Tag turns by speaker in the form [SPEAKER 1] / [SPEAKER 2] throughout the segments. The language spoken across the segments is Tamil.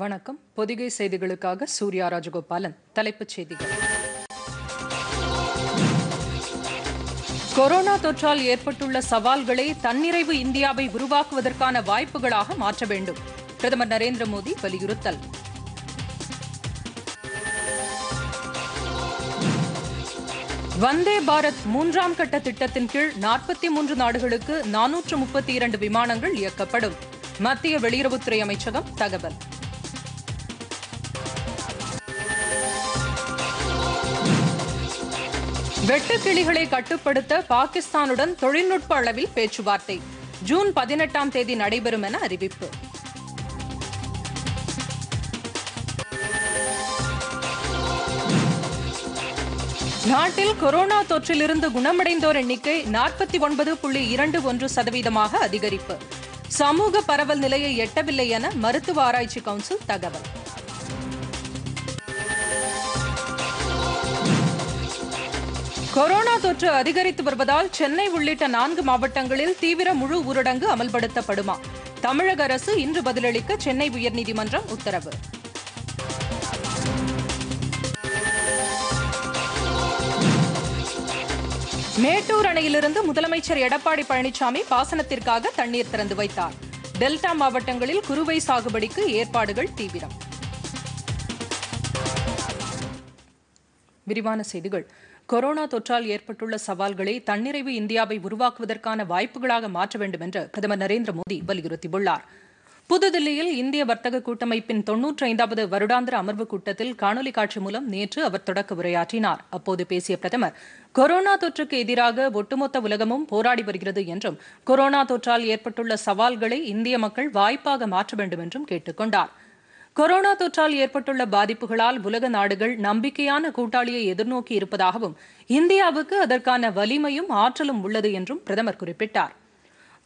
[SPEAKER 1] வணக்கம் பொதிகை செய்திகளுக்காக சூர்யா ராஜகோபாலன் தலைப்புச் செய்திகள் கொரோனா தொற்றால் ஏற்பட்டுள்ள சவால்களை தன்னிறைவு இந்தியாவை உருவாக்குவதற்கான வாய்ப்புகளாக மாற்ற வேண்டும் பிரதமர் நரேந்திர மோடி வலியுறுத்தல் வந்தே பாரத் மூன்றாம் கட்ட திட்டத்தின் கீழ் நாற்பத்தி மூன்று நாடுகளுக்கு நானூற்று முப்பத்தி இரண்டு விமானங்கள் இயக்கப்படும் மத்திய வெளியுறவுத்துறை அமைச்சகம் தகவல் வெட்டுக்கிளிகளை கட்டுப்படுத்த பாகிஸ்தானுடன் தொழில்நுட்ப அளவில் பேச்சுவார்த்தை ஜூன் பதினெட்டாம் தேதி நடைபெறும் என அறிவிப்பு நாட்டில் கொரோனா தொற்றிலிருந்து குணமடைந்தோர் எண்ணிக்கை நாற்பத்தி ஒன்பது புள்ளி இரண்டு ஒன்று சதவீதமாக அதிகரிப்பு சமூக பரவல் நிலையை எட்டவில்லை என மருத்துவ ஆராய்ச்சி கவுன்சில் தகவல் கொரோனா தொற்று அதிகரித்து வருவதால் சென்னை உள்ளிட்ட நான்கு மாவட்டங்களில் தீவிர முழு ஊரடங்கு அமல்படுத்தப்படுமா தமிழக அரசு இன்று பதிலளிக்க சென்னை உயர்நீதிமன்றம் உத்தரவு மேட்டூர் அணையிலிருந்து முதலமைச்சர் எடப்பாடி பழனிசாமி பாசனத்திற்காக தண்ணீர் திறந்து வைத்தார் டெல்டா மாவட்டங்களில் குறுவை சாகுபடிக்கு ஏற்பாடுகள் தீவிரம் விரிவான செய்திகள் கொரோனா தொற்றால் ஏற்பட்டுள்ள சவால்களை தன்னிறைவு இந்தியாவை உருவாக்குவதற்கான வாய்ப்புகளாக மாற்ற வேண்டும் என்று பிரதமர் நரேந்திர மோடி வலியுறுத்தியுள்ளார் புதுதில்லியில் இந்திய வர்த்தக கூட்டமைப்பின் தொன்னூற்றி ஐந்தாவது வருடாந்திர அமர்வு கூட்டத்தில் காணொலி காட்சி மூலம் நேற்று அவர் தொடக்க உரையாற்றினார் அப்போது பேசிய பிரதமர் கொரோனா தொற்றுக்கு எதிராக ஒட்டுமொத்த உலகமும் போராடி வருகிறது என்றும் கொரோனா தொற்றால் ஏற்பட்டுள்ள சவால்களை இந்திய மக்கள் வாய்ப்பாக மாற்ற வேண்டும் என்றும் கேட்டுக் கொண்டாா் கொரோனா தொற்றால் ஏற்பட்டுள்ள பாதிப்புகளால் உலக நாடுகள் நம்பிக்கையான கூட்டாளியை எதிர்நோக்கி இருப்பதாகவும் இந்தியாவுக்கு அதற்கான வலிமையும் ஆற்றலும் உள்ளது என்றும் பிரதமர் குறிப்பிட்டார்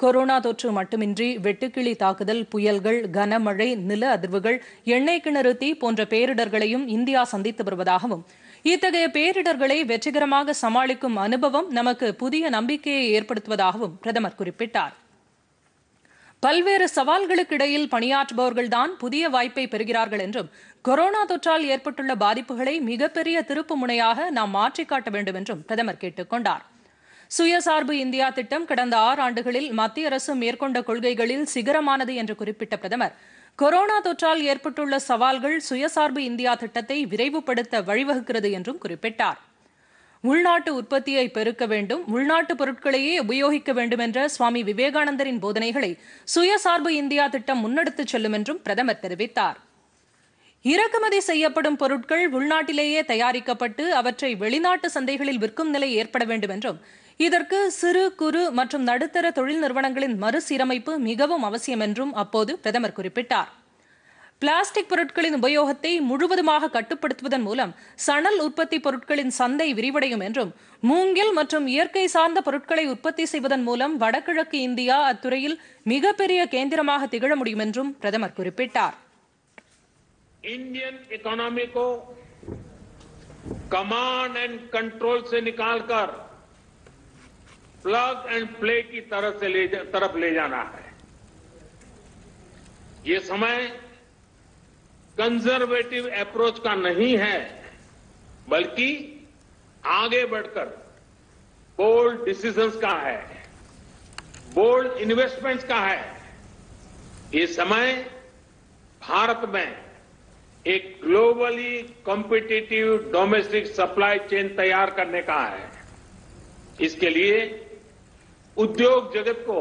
[SPEAKER 1] கொரோனா தொற்று மட்டுமின்றி வெட்டுக்கிளி தாக்குதல் புயல்கள் கனமழை நில அதிர்வுகள் எண்ணெய் கிணறு தீ போன்ற பேரிடர்களையும் இந்தியா சந்தித்து வருவதாகவும் இத்தகைய பேரிடர்களை வெற்றிகரமாக சமாளிக்கும் அனுபவம் நமக்கு புதிய நம்பிக்கையை ஏற்படுத்துவதாகவும் பிரதமர் குறிப்பிட்டார் பல்வேறு சவால்களுக்கு இடையில் பணியாற்றுபவர்கள்தான் புதிய வாய்ப்பை பெறுகிறார்கள் என்றும் கொரோனா தொற்றால் ஏற்பட்டுள்ள பாதிப்புகளை மிகப்பெரிய திருப்பு முனையாக நாம் மாற்றிக்காட்ட வேண்டும் என்றும் பிரதமர் கேட்டுக் கொண்டார் சுயசார்பு இந்தியா திட்டம் கடந்த ஆறு ஆண்டுகளில் மத்திய அரசு மேற்கொண்ட கொள்கைகளில் சிகரமானது என்று குறிப்பிட்ட பிரதமர் கொரோனா தொற்றால் ஏற்பட்டுள்ள சவால்கள் சுயசார்பு இந்தியா திட்டத்தை விரைவுபடுத்த வழிவகுக்கிறது என்றும் குறிப்பிட்டார் உள்நாட்டு உற்பத்தியை பெருக்க வேண்டும் உள்நாட்டு பொருட்களையே உபயோகிக்க வேண்டும் என்ற சுவாமி விவேகானந்தரின் போதனைகளை சுயசார்பு இந்தியா திட்டம் முன்னெடுத்துச் செல்லும் என்றும் பிரதமர் தெரிவித்தார் இறக்குமதி செய்யப்படும் பொருட்கள் உள்நாட்டிலேயே தயாரிக்கப்பட்டு அவற்றை வெளிநாட்டு சந்தைகளில் விற்கும் நிலை ஏற்பட வேண்டும் என்றும் இதற்கு சிறு குறு மற்றும் நடுத்தர தொழில் நிறுவனங்களின் மறுசீரமைப்பு மிகவும் அவசியம் என்றும் அப்போது பிரதமர் குறிப்பிட்டார் பிளாஸ்டிக் பொருட்களின் உபயோகத்தை முழுவதுமாக கட்டுப்படுத்துவதன் மூலம் சணல் உற்பத்தி பொருட்களின் சந்தை விரிவடையும் என்றும் மூங்கில் மற்றும் இயற்கை சார்ந்த பொருட்களை உற்பத்தி செய்வதன் மூலம் வடகிழக்கு இந்தியா அத்துறையில் மிகப்பெரிய கேந்திரமாக திகழ முடியும் என்றும் பிரதமர் குறிப்பிட்டார்
[SPEAKER 2] இந்தியன் इकोनॉमी से निकालकर प्लग एंड प्ले की तरफ से ले तरफ ले जाना है ये समय कंजर्वेटिव अप्रोच का नहीं है बल्कि आगे बढ़कर बोल्ड डिसीजंस का है बोल्ड इन्वेस्टमेंट्स का है ये समय भारत में एक globally competitive domestic supply chain तैयार करने का है इसके लिए उद्योग जगत को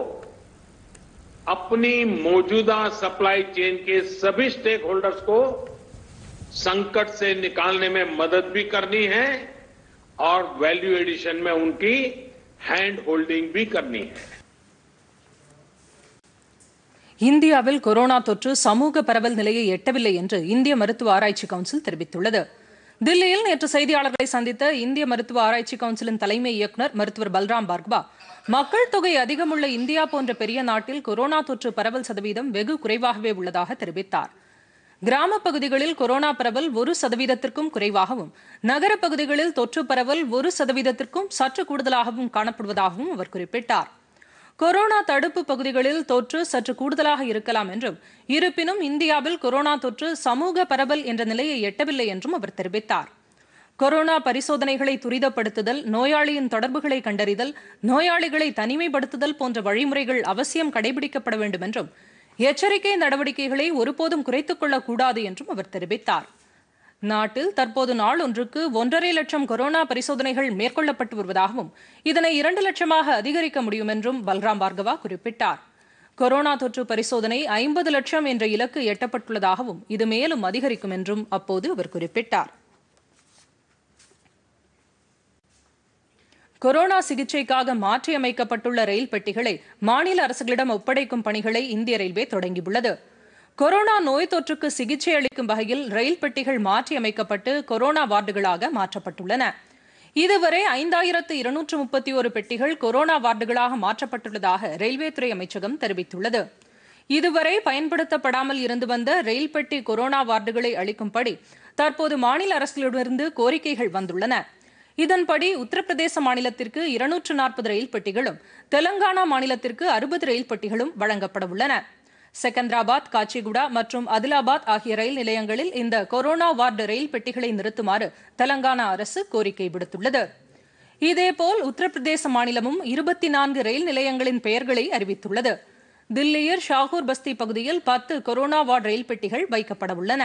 [SPEAKER 2] अपनी मौजूदा सप्लाई चेन के सभी स्टेक होल्डर्स को संकट से निकालने में मदद भी करनी है और वैल्यू एडिशन में उनकी हैंड होल्डिंग भी करनी है
[SPEAKER 1] हिंदीविल कोरोना தொற்று ಸಮೂಹ ಪರವлನ لیے ಎಟ್ಟವಿಲ್ಲ ಎಂದು ಇಂಡಿಯಾ ಮಾರುತ್ವಾಾರೈಚ್ ಕೌನ್ಸಿಲ್ ತೆರಿಬಿತ್ತುಲ್ಲದು ದಲ್ಲಿಯಿನ ನೇತೃ ಸೈದ್ಯಾಲರ ಸಂಧಿತ ಇಂಡಿಯಾ ಮಾರುತ್ವಾಾರೈಚ್ ಕೌನ್ಸಿಲ್ ನ ತಲೆಮೈ ಯಕ್ನರ್ ಮಾರುತ್ವರ್ ಬಲರಾಮ್ ಬಾರ್ಕ್ವಾ மக்கள் தொகை அதிகமுள்ள இந்தியா போன்ற பெரிய நாட்டில் கொரோனா தொற்று பரவல் சதவீதம் வெகு குறைவாகவே உள்ளதாக தெரிவித்தார் கிராம பகுதிகளில் கொரோனா பரவல் ஒரு சதவீதத்திற்கும் குறைவாகவும் நகர பகுதிகளில் தொற்று பரவல் ஒரு சதவீதத்திற்கும் சற்று கூடுதலாகவும் காணப்படுவதாகவும் அவர் குறிப்பிட்டார் கொரோனா தடுப்பு பகுதிகளில் தொற்று சற்று கூடுதலாக இருக்கலாம் என்றும் இருப்பினும் இந்தியாவில் கொரோனா தொற்று சமூக பரவல் என்ற நிலையை எட்டவில்லை என்றும் அவர் தெரிவித்தார் கொரோனா பரிசோதனைகளை துரிதப்படுத்துதல் நோயாளியின் தொடர்புகளை கண்டறிதல் நோயாளிகளை தனிமைப்படுத்துதல் போன்ற வழிமுறைகள் அவசியம் கடைபிடிக்கப்பட வேண்டும் என்றும் எச்சரிக்கை நடவடிக்கைகளை ஒருபோதும் குறைத்துக் கொள்ளக்கூடாது என்றும் அவர் தெரிவித்தார் நாட்டில் தற்போது நாள் ஒன்றுக்கு ஒன்றரை லட்சம் கொரோனா பரிசோதனைகள் மேற்கொள்ளப்பட்டு வருவதாகவும் இதனை இரண்டு லட்சமாக அதிகரிக்க முடியும் என்றும் பல்ராம் பார்கவா குறிப்பிட்டார் கொரோனா தொற்று பரிசோதனை ஐம்பது லட்சம் என்ற இலக்கு எட்டப்பட்டுள்ளதாகவும் இது மேலும் அதிகரிக்கும் என்றும் அப்போது அவர் குறிப்பிட்டார் கொரோனா சிகிச்சைக்காக மாற்றியமைக்கப்பட்டுள்ள ரயில் பெட்டிகளை மாநில அரசுகளிடம் ஒப்படைக்கும் பணிகளை இந்திய ரயில்வே தொடங்கியுள்ளது கொரோனா நோய் தொற்றுக்கு சிகிச்சை அளிக்கும் வகையில் ரயில் பெட்டிகள் மாற்றியமைக்கப்பட்டு கொரோனா வார்டுகளாக மாற்றப்பட்டுள்ளன இதுவரை ஐந்தாயிரத்து இருநூற்று முப்பத்தி ஒரு பெட்டிகள் கொரோனா வார்டுகளாக மாற்றப்பட்டுள்ளதாக ரயில்வே துறை அமைச்சகம் தெரிவித்துள்ளது இதுவரை பயன்படுத்தப்படாமல் இருந்து வந்த ரயில் பெட்டி கொரோனா வார்டுகளை அளிக்கும்படி தற்போது மாநில அரசுகளிடமிருந்து கோரிக்கைகள் வந்துள்ளன இதன்படி உத்தரப்பிரதேச மாநிலத்திற்கு இருநூற்று நாற்பது ரயில் பெட்டிகளும் தெலங்கானா மாநிலத்திற்கு அறுபது ரயில் பெட்டிகளும் வழங்கப்பட உள்ளன செகந்திராபாத் காச்சிகுடா மற்றும் அதிலாபாத் ஆகிய ரயில் நிலையங்களில் இந்த கொரோனா வார்டு ரயில் பெட்டிகளை நிறுத்துமாறு தெலங்கானா அரசு கோரிக்கை விடுத்துள்ளது இதேபோல் உத்தரப்பிரதேச மாநிலமும் இருபத்தி நான்கு ரயில் நிலையங்களின் பெயர்களை அறிவித்துள்ளது தில்லியில் ஷாகூர் பஸ்தி பகுதியில் பத்து கொரோனா வார்டு ரயில் பெட்டிகள் வைக்கப்பட உள்ளன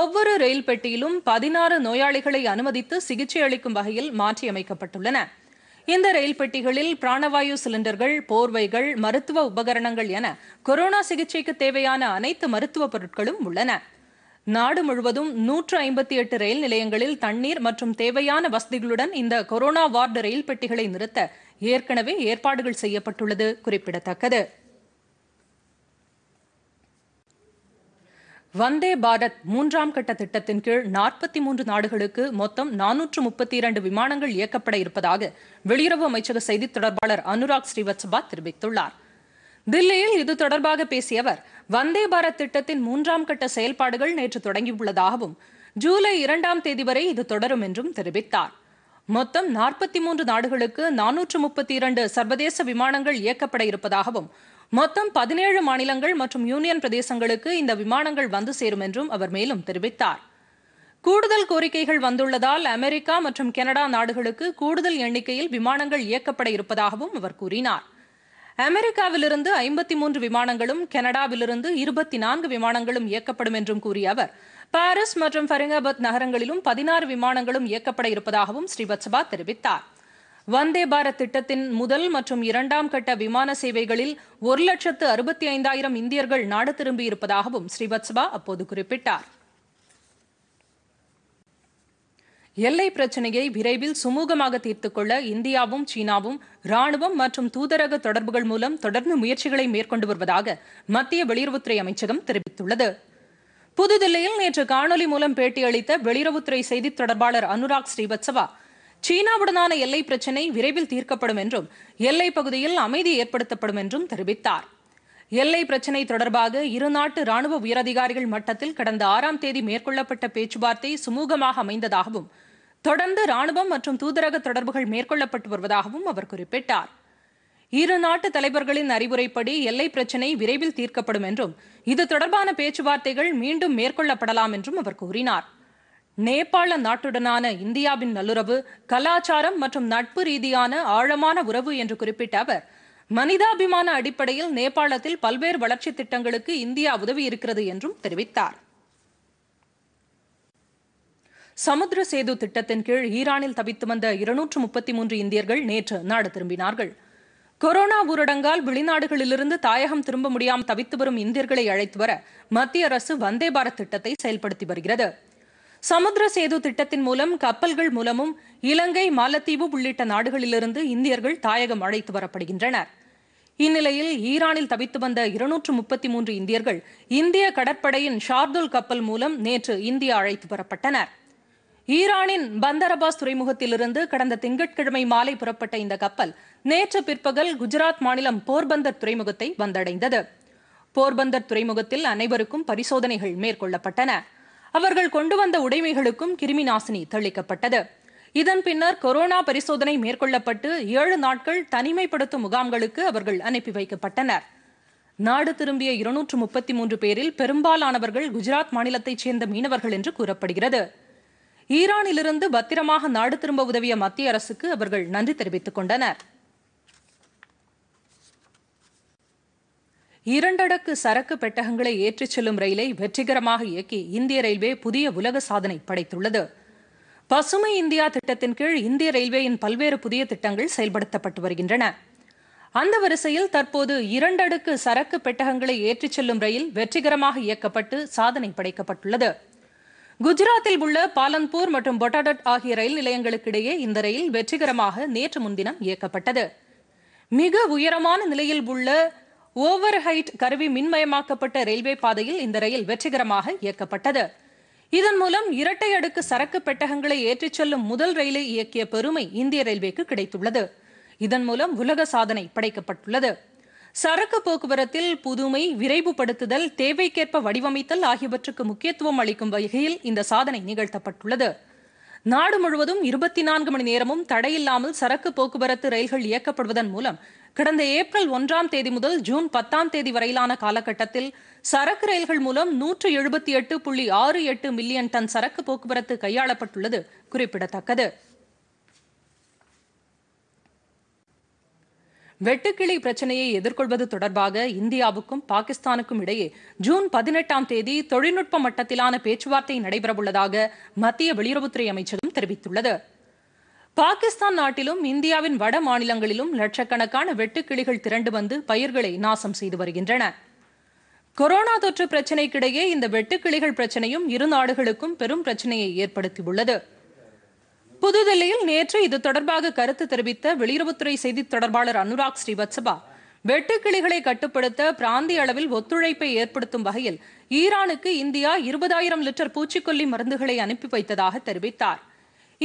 [SPEAKER 1] ஒவ்வொரு ரயில் பெட்டியிலும் பதினாறு நோயாளிகளை அனுமதித்து சிகிச்சை அளிக்கும் வகையில் மாற்றியமைக்கப்பட்டுள்ளன இந்த ரயில் பெட்டிகளில் பிராணவாயு சிலிண்டர்கள் போர்வைகள் மருத்துவ உபகரணங்கள் என கொரோனா சிகிச்சைக்கு தேவையான அனைத்து மருத்துவப் பொருட்களும் உள்ளன நாடு முழுவதும் நூற்று ஐம்பத்தி எட்டு ரயில் நிலையங்களில் தண்ணீர் மற்றும் தேவையான வசதிகளுடன் இந்த கொரோனா வார்டு ரயில் பெட்டிகளை நிறுத்த ஏற்கனவே ஏற்பாடுகள் செய்யப்பட்டுள்ளது குறிப்பிடத்தக்கது வந்தே பாரத் மூன்றாம் கட்ட திட்டத்தின் கீழ் நாற்பத்தி மூன்று நாடுகளுக்கு மொத்தம் நானூற்று முப்பத்தி இரண்டு விமானங்கள் இயக்கப்பட இருப்பதாக வெளியுறவு அமைச்சக செய்தித் தொடர்பாளர் அனுராக் ஸ்ரீவத்சபா தெரிவித்துள்ளார் தில்லியில் இது தொடர்பாக பேசிய அவர் வந்தே பாரத் திட்டத்தின் மூன்றாம் கட்ட செயல்பாடுகள் நேற்று தொடங்கியுள்ளதாகவும் ஜூலை இரண்டாம் தேதி வரை இது தொடரும் என்றும் தெரிவித்தார் மொத்தம் நாற்பத்தி மூன்று நாடுகளுக்கு நானூற்று முப்பத்தி இரண்டு சர்வதேச விமானங்கள் இயக்கப்பட இருப்பதாகவும் மொத்தம் பதினேழு மாநிலங்கள் மற்றும் யூனியன் பிரதேசங்களுக்கு இந்த விமானங்கள் வந்து சேரும் என்றும் அவர் மேலும் தெரிவித்தார் கூடுதல் கோரிக்கைகள் வந்துள்ளதால் அமெரிக்கா மற்றும் கனடா நாடுகளுக்கு கூடுதல் எண்ணிக்கையில் விமானங்கள் இயக்கப்பட இருப்பதாகவும் அவர் கூறினார் அமெரிக்காவிலிருந்து ஐம்பத்தி மூன்று விமானங்களும் கனடாவிலிருந்து இருபத்தி நான்கு விமானங்களும் இயக்கப்படும் என்றும் கூறிய அவர் பாரிஸ் மற்றும் ஃபரிங்காபாத் நகரங்களிலும் பதினாறு விமானங்களும் இயக்கப்பட இருப்பதாகவும் ஸ்ரீவத்சபா தெரிவித்தார் வந்தே பாரத் திட்டத்தின் முதல் மற்றும் இரண்டாம் கட்ட விமான சேவைகளில் ஒரு லட்சத்து அறுபத்தி ஐந்தாயிரம் இந்தியர்கள் நாடு திரும்பியிருப்பதாகவும் ஸ்ரீவத்சவா அப்போது குறிப்பிட்டார் எல்லை பிரச்சினையை விரைவில் சுமூகமாக தீர்த்துக் கொள்ள இந்தியாவும் சீனாவும் ராணுவம் மற்றும் தூதரக தொடர்புகள் மூலம் தொடர்ந்து முயற்சிகளை மேற்கொண்டு வருவதாக மத்திய வெளியுறவுத்துறை அமைச்சகம் தெரிவித்துள்ளது புதுதில்லியில் நேற்று காணொலி மூலம் பேட்டியளித்த வெளியுறவுத்துறை செய்தித் தொடர்பாளர் அனுராக் ஸ்ரீவத்சவா சீனாவுடனான எல்லை பிரச்சினை விரைவில் தீர்க்கப்படும் என்றும் எல்லை பகுதியில் அமைதி ஏற்படுத்தப்படும் என்றும் தெரிவித்தார் எல்லை பிரச்சினை தொடர்பாக இருநாட்டு ராணுவ உயரதிகாரிகள் மட்டத்தில் கடந்த ஆறாம் தேதி மேற்கொள்ளப்பட்ட பேச்சுவார்த்தை சுமூகமாக அமைந்ததாகவும் தொடர்ந்து ராணுவம் மற்றும் தூதரக தொடர்புகள் மேற்கொள்ளப்பட்டு வருவதாகவும் அவர் குறிப்பிட்டார் இரு நாட்டு தலைவர்களின் அறிவுரைப்படி எல்லை பிரச்சினை விரைவில் தீர்க்கப்படும் என்றும் இது தொடர்பான பேச்சுவார்த்தைகள் மீண்டும் மேற்கொள்ளப்படலாம் என்றும் அவர் கூறினார் நேபாள நாட்டுடனான இந்தியாவின் நல்லுறவு கலாச்சாரம் மற்றும் நட்பு ரீதியான ஆழமான உறவு என்று குறிப்பிட்ட அவர் மனிதாபிமான அடிப்படையில் நேபாளத்தில் பல்வேறு வளர்ச்சி திட்டங்களுக்கு இந்தியா உதவி இருக்கிறது என்றும் தெரிவித்தார் சமுத்திர சேது திட்டத்தின் கீழ் ஈரானில் தவித்து வந்த இருநூற்று முப்பத்தி மூன்று இந்தியர்கள் நேற்று நாடு திரும்பினார்கள் கொரோனா ஊரடங்கால் வெளிநாடுகளிலிருந்து தாயகம் திரும்ப முடியாமல் தவித்து வரும் இந்தியர்களை அழைத்து வர மத்திய அரசு வந்தே பாரத் திட்டத்தை செயல்படுத்தி வருகிறது சமுத்திர சேது திட்டத்தின் மூலம் கப்பல்கள் மூலமும் இலங்கை மாலத்தீவு உள்ளிட்ட நாடுகளிலிருந்து இந்தியர்கள் தாயகம் அழைத்து வரப்படுகின்றனர் இந்நிலையில் ஈரானில் தவித்து வந்த இருநூற்று முப்பத்தி மூன்று இந்தியர்கள் இந்திய கடற்படையின் ஷார்துல் கப்பல் மூலம் நேற்று இந்தியா அழைத்து வரப்பட்டனர் ஈரானின் பந்தரபாஸ் துறைமுகத்திலிருந்து கடந்த திங்கட்கிழமை மாலை புறப்பட்ட இந்த கப்பல் நேற்று பிற்பகல் குஜராத் மாநிலம் போர்பந்தர் துறைமுகத்தை வந்தடைந்தது போர்பந்தர் துறைமுகத்தில் அனைவருக்கும் பரிசோதனைகள் மேற்கொள்ளப்பட்டன அவர்கள் கொண்டு வந்த உடைமைகளுக்கும் கிருமி நாசினி தெளிக்கப்பட்டது இதன் பின்னர் கொரோனா பரிசோதனை மேற்கொள்ளப்பட்டு ஏழு நாட்கள் தனிமைப்படுத்தும் முகாம்களுக்கு அவர்கள் அனுப்பி வைக்கப்பட்டனர் நாடு திரும்பிய இருநூற்று முப்பத்தி மூன்று பேரில் பெரும்பாலானவர்கள் குஜராத் மாநிலத்தைச் சேர்ந்த மீனவர்கள் என்று கூறப்படுகிறது ஈரானிலிருந்து பத்திரமாக நாடு திரும்ப உதவிய மத்திய அரசுக்கு அவர்கள் நன்றி தெரிவித்துக் கொண்டனா் இரண்டடுக்கு சரக்கு பெட்டகங்களை ஏற்றிச் செல்லும் ரயிலை வெற்றிகரமாக இயக்கி இந்திய ரயில்வே புதிய உலக சாதனை படைத்துள்ளது பசுமை இந்தியா திட்டத்தின் கீழ் இந்திய ரயில்வேயின் பல்வேறு புதிய திட்டங்கள் செயல்படுத்தப்பட்டு வருகின்றன அந்த வரிசையில் தற்போது இரண்டடுக்கு சரக்கு பெட்டகங்களை ஏற்றிச் செல்லும் ரயில் வெற்றிகரமாக இயக்கப்பட்டு சாதனை படைக்கப்பட்டுள்ளது குஜராத்தில் உள்ள பாலன்பூர் மற்றும் பொட்டாடட் ஆகிய ரயில் நிலையங்களுக்கு இடையே இந்த ரயில் வெற்றிகரமாக நேற்று முன்தினம் இயக்கப்பட்டது மிக உயரமான நிலையில் உள்ள ஓவர் ஹைட் கருவி மின்மயமாக்கப்பட்ட ரயில்வே பாதையில் இந்த ரயில் வெற்றிகரமாக இயக்கப்பட்டது இதன் மூலம் இரட்டை அடுக்கு சரக்கு பெட்டகங்களை ஏற்றிச் செல்லும் முதல் ரயிலை இயக்கிய பெருமை இந்திய ரயில்வேக்கு கிடைத்துள்ளது இதன் மூலம் உலக சாதனை படைக்கப்பட்டுள்ளது சரக்கு போக்குவரத்தில் புதுமை விரைவுபடுத்துதல் தேவைக்கேற்ப வடிவமைத்தல் ஆகியவற்றுக்கு முக்கியத்துவம் அளிக்கும் வகையில் இந்த சாதனை நிகழ்த்தப்பட்டுள்ளது நாடு முழுவதும் இருபத்தி நான்கு மணி நேரமும் தடையில்லாமல் சரக்கு போக்குவரத்து ரயில்கள் இயக்கப்படுவதன் மூலம் கடந்த ஏப்ரல் ஒன்றாம் தேதி முதல் ஜூன் பத்தாம் தேதி வரையிலான காலகட்டத்தில் சரக்கு ரயில்கள் மூலம் நூற்று எழுபத்தி எட்டு புள்ளி ஆறு எட்டு மில்லியன் டன் சரக்கு போக்குவரத்து கையாளப்பட்டுள்ளது குறிப்பிடத்தக்கது வெட்டுக்கிளி பிரச்சனையை எதிர்கொள்வது தொடர்பாக இந்தியாவுக்கும் பாகிஸ்தானுக்கும் இடையே ஜூன் பதினெட்டாம் தேதி தொழில்நுட்ப மட்டத்திலான பேச்சுவார்த்தை நடைபெறவுள்ளதாக மத்திய வெளியுறவுத்துறை அமைச்சகம் தெரிவித்துள்ளது பாகிஸ்தான் நாட்டிலும் இந்தியாவின் வட மாநிலங்களிலும் லட்சக்கணக்கான வெட்டுக்கிளிகள் திரண்டு வந்து பயிர்களை நாசம் செய்து வருகின்றன கொரோனா தொற்று பிரச்சினைக்கிடையே இந்த வெட்டுக்கிளிகள் பிரச்சனையும் இரு நாடுகளுக்கும் பெரும் பிரச்சனையை ஏற்படுத்தியுள்ளது புதுதில்லியில் நேற்று இது தொடர்பாக கருத்து தெரிவித்த வெளியுறவுத்துறை செய்தி தொடர்பாளர் அனுராக் ஸ்ரீவத்சபா வெட்டுக்கிளிகளை கட்டுப்படுத்த பிராந்திய அளவில் ஒத்துழைப்பை ஏற்படுத்தும் வகையில் ஈரானுக்கு இந்தியா இருபதாயிரம் லிட்டர் பூச்சிக்கொல்லி மருந்துகளை அனுப்பி வைத்ததாக தெரிவித்தாா்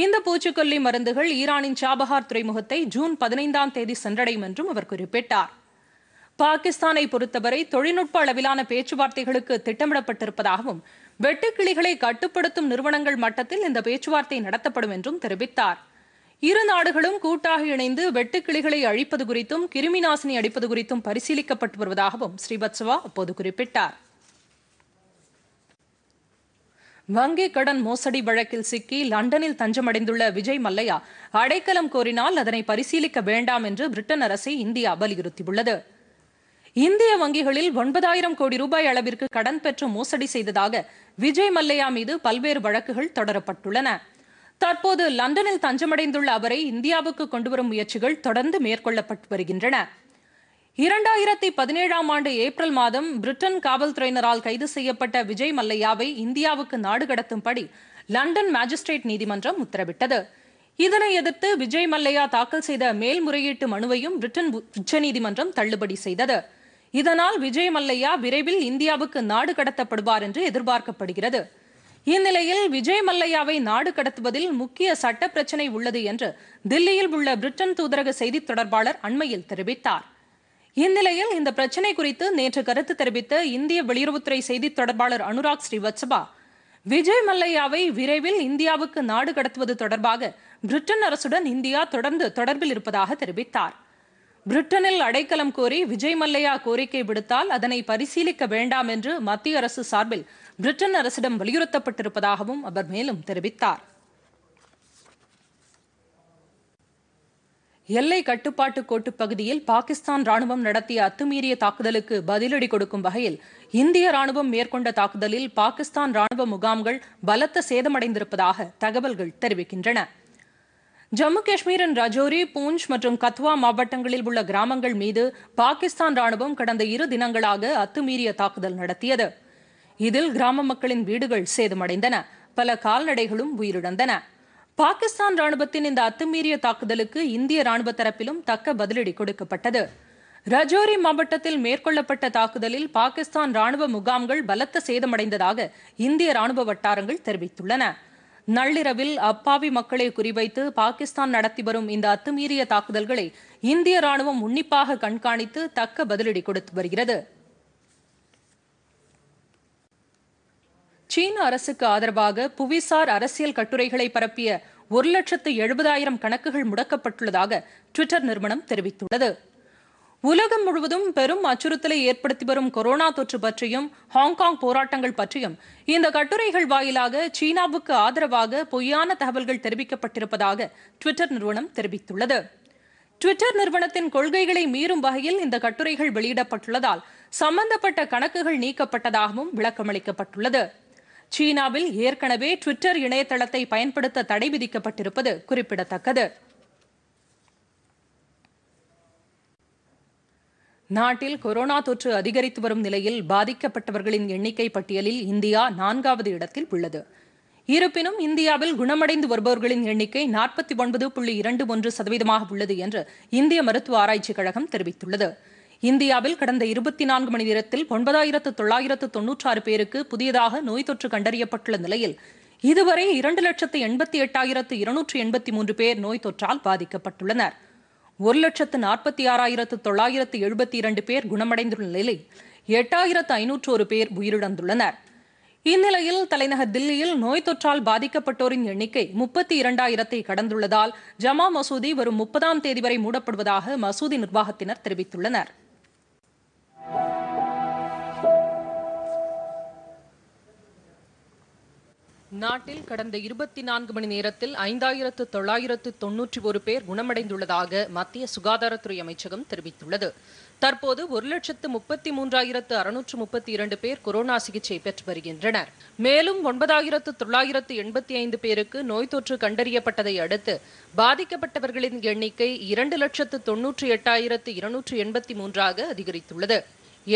[SPEAKER 1] இந்த பூச்சிக்கொல்லி மருந்துகள் ஈரானின் சாபஹார் துறைமுகத்தை ஜூன் பதினைந்தாம் தேதி சென்றடையும் என்றும் அவர் குறிப்பிட்டார் பாகிஸ்தானை பொறுத்தவரை தொழில்நுட்ப அளவிலான பேச்சுவார்த்தைகளுக்கு திட்டமிடப்பட்டிருப்பதாகவும் வெட்டுக்கிளிகளை கட்டுப்படுத்தும் நிறுவனங்கள் மட்டத்தில் இந்த பேச்சுவார்த்தை நடத்தப்படும் என்றும் தெரிவித்தார் இரு நாடுகளும் கூட்டாக இணைந்து வெட்டுக்கிளிகளை அழிப்பது குறித்தும் கிருமி நாசினி அடிப்பது குறித்தும் பரிசீலிக்கப்பட்டு வருவதாகவும் ஸ்ரீவத்சவா அப்போது குறிப்பிட்டார் வங்கி கடன் மோசடி வழக்கில் சிக்கி லண்டனில் தஞ்சமடைந்துள்ள விஜய் மல்லையா அடைக்கலம் கோரினால் அதனை பரிசீலிக்க வேண்டாம் என்று பிரிட்டன் அரசை இந்தியா வலியுறுத்தியுள்ளது இந்திய வங்கிகளில் ஒன்பதாயிரம் கோடி ரூபாய் அளவிற்கு கடன் பெற்று மோசடி செய்ததாக விஜய் மல்லையா மீது பல்வேறு வழக்குகள் தொடரப்பட்டுள்ளன தற்போது லண்டனில் தஞ்சமடைந்துள்ள அவரை இந்தியாவுக்கு கொண்டுவரும் முயற்சிகள் தொடர்ந்து மேற்கொள்ளப்பட்டு வருகின்றன இரண்டாயிரத்தி பதினேழாம் ஆண்டு ஏப்ரல் மாதம் பிரிட்டன் காவல்துறையினரால் கைது செய்யப்பட்ட விஜய் மல்லையாவை இந்தியாவுக்கு நாடு கடத்தும்படி லண்டன் மாஜிஸ்ட்ரேட் நீதிமன்றம் உத்தரவிட்டது இதனை எதிர்த்து விஜய் மல்லையா தாக்கல் செய்த மேல்முறையீட்டு மனுவையும் பிரிட்டன் உச்சநீதிமன்றம் தள்ளுபடி செய்தது இதனால் விஜய் மல்லையா விரைவில் இந்தியாவுக்கு நாடு கடத்தப்படுவார் என்று எதிர்பார்க்கப்படுகிறது இந்நிலையில் விஜய் மல்லையாவை நாடு கடத்துவதில் முக்கிய சட்ட பிரச்சினை உள்ளது என்று தில்லியில் உள்ள பிரிட்டன் தூதரக செய்தி தொடர்பாளர் அண்மையில் தெரிவித்தார் இந்நிலையில் இந்த பிரச்சினை குறித்து நேற்று கருத்து தெரிவித்த இந்திய வெளியுறவுத்துறை செய்தி தொடர்பாளர் அனுராக் ஸ்ரீவத்சவா விஜய் மல்லையாவை விரைவில் இந்தியாவுக்கு நாடு கடத்துவது தொடர்பாக பிரிட்டன் அரசுடன் இந்தியா தொடர்ந்து தொடர்பில் இருப்பதாக தெரிவித்தார் பிரிட்டனில் அடைக்கலம் கோரி விஜய் மல்லையா கோரிக்கை விடுத்தால் அதனை பரிசீலிக்க வேண்டாம் என்று மத்திய அரசு சார்பில் பிரிட்டன் அரசிடம் வலியுறுத்தப்பட்டிருப்பதாகவும் அவர் மேலும் தெரிவித்தார் எல்லை கட்டுப்பாட்டு கோட்டு பகுதியில் பாகிஸ்தான் ராணுவம் நடத்திய அத்துமீறிய தாக்குதலுக்கு பதிலடி கொடுக்கும் வகையில் இந்திய ராணுவம் மேற்கொண்ட தாக்குதலில் பாகிஸ்தான் ராணுவ முகாம்கள் பலத்த சேதமடைந்திருப்பதாக தகவல்கள் தெரிவிக்கின்றன ஜம்மு காஷ்மீரின் ரஜோரி பூஞ்ச் மற்றும் கத்வா மாவட்டங்களில் உள்ள கிராமங்கள் மீது பாகிஸ்தான் ராணுவம் கடந்த இரு தினங்களாக அத்துமீறிய தாக்குதல் நடத்தியது இதில் கிராம மக்களின் வீடுகள் சேதமடைந்தன பல கால்நடைகளும் உயிரிழந்தன பாகிஸ்தான் ராணுவத்தின் இந்த அத்துமீறிய தாக்குதலுக்கு இந்திய ராணுவ தரப்பிலும் தக்க பதிலடி கொடுக்கப்பட்டது ரஜோரி மாவட்டத்தில் மேற்கொள்ளப்பட்ட தாக்குதலில் பாகிஸ்தான் ராணுவ முகாம்கள் பலத்த சேதமடைந்ததாக இந்திய ராணுவ வட்டாரங்கள் தெரிவித்துள்ளன நள்ளிரவில் அப்பாவி மக்களை குறிவைத்து பாகிஸ்தான் நடத்தி வரும் இந்த அத்துமீறிய தாக்குதல்களை இந்திய ராணுவம் உன்னிப்பாக கண்காணித்து தக்க பதிலடி கொடுத்து வருகிறது சீன அரசுக்கு ஆதரவாக புவிசார் அரசியல் கட்டுரைகளை பரப்பிய ஒரு லட்சத்து எழுபதாயிரம் கணக்குகள் முடக்கப்பட்டுள்ளதாக டுவிட்டர் நிறுவனம் தெரிவித்துள்ளது உலகம் முழுவதும் பெரும் அச்சுறுத்தலை ஏற்படுத்தி வரும் கொரோனா தொற்று பற்றியும் ஹாங்காங் போராட்டங்கள் பற்றியும் இந்த கட்டுரைகள் வாயிலாக சீனாவுக்கு ஆதரவாக பொய்யான தகவல்கள் தெரிவிக்கப்பட்டிருப்பதாக டுவிட்டர் நிறுவனம் தெரிவித்துள்ளது டுவிட்டர் நிறுவனத்தின் கொள்கைகளை மீறும் வகையில் இந்த கட்டுரைகள் வெளியிடப்பட்டுள்ளதால் சம்பந்தப்பட்ட கணக்குகள் நீக்கப்பட்டதாகவும் விளக்கமளிக்கப்பட்டுள்ளது சீனாவில் ஏற்கனவே ட்விட்டர் இணையதளத்தை பயன்படுத்த தடை விதிக்கப்பட்டிருப்பது குறிப்பிடத்தக்கது நாட்டில் கொரோனா தொற்று அதிகரித்து வரும் நிலையில் பாதிக்கப்பட்டவர்களின் எண்ணிக்கை பட்டியலில் இந்தியா நான்காவது இடத்தில் உள்ளது இருப்பினும் இந்தியாவில் குணமடைந்து வருபவர்களின் எண்ணிக்கை நாற்பத்தி ஒன்பது புள்ளி இரண்டு ஒன்று சதவீதமாக உள்ளது என்று இந்திய மருத்துவ ஆராய்ச்சிக் கழகம் தெரிவித்துள்ளது இந்தியாவில் கடந்த இருபத்தி நான்கு மணி நேரத்தில் ஒன்பதாயிரத்து தொள்ளாயிரத்து தொன்னூற்றாறு பேருக்கு புதியதாக நோய் தொற்று கண்டறியப்பட்டுள்ள நிலையில் இதுவரை இரண்டு லட்சத்து எண்பத்தி எட்டாயிரத்து இருநூற்று எண்பத்தி மூன்று பேர் நோய் தொற்றால் பாதிக்கப்பட்டுள்ளனர் ஒரு லட்சத்து நாற்பத்தி ஆறாயிரத்து தொள்ளாயிரத்து எழுபத்தி இரண்டு பேர் குணமடைந்துள்ள நிலையில் எட்டாயிரத்து ஐநூற்றோரு பேர் உயிரிழந்துள்ளனர் இந்நிலையில் தலைநகர் தில்லியில் நோய் தொற்றால் பாதிக்கப்பட்டோரின் எண்ணிக்கை முப்பத்தி இரண்டாயிரத்தை கடந்துள்ளதால் ஜமா மசூதி வரும் முப்பதாம் தேதி வரை மூடப்படுவதாக மசூதி நிர்வாகத்தினர் தெரிவித்துள்ளனர் நாட்டில் கடந்த இருபத்தி நான்கு மணி நேரத்தில் ஐந்தாயிரத்து தொள்ளாயிரத்து தொன்னூற்றி ஒரு பேர் குணமடைந்துள்ளதாக மத்திய சுகாதாரத்துறை அமைச்சகம் தெரிவித்துள்ளது தற்போது ஒரு லட்சத்து முப்பத்தி மூன்றாயிரத்து அறுநூற்று முப்பத்தி இரண்டு பேர் கொரோனா சிகிச்சை பெற்று வருகின்றனர் மேலும் ஒன்பதாயிரத்து தொள்ளாயிரத்து எண்பத்தி ஐந்து பேருக்கு நோய் தொற்று கண்டறியப்பட்டதை அடுத்து பாதிக்கப்பட்டவர்களின் எண்ணிக்கை இரண்டு லட்சத்து தொன்னூற்றி எட்டாயிரத்து இருநூற்று எண்பத்தி மூன்றாக அதிகரித்துள்ளது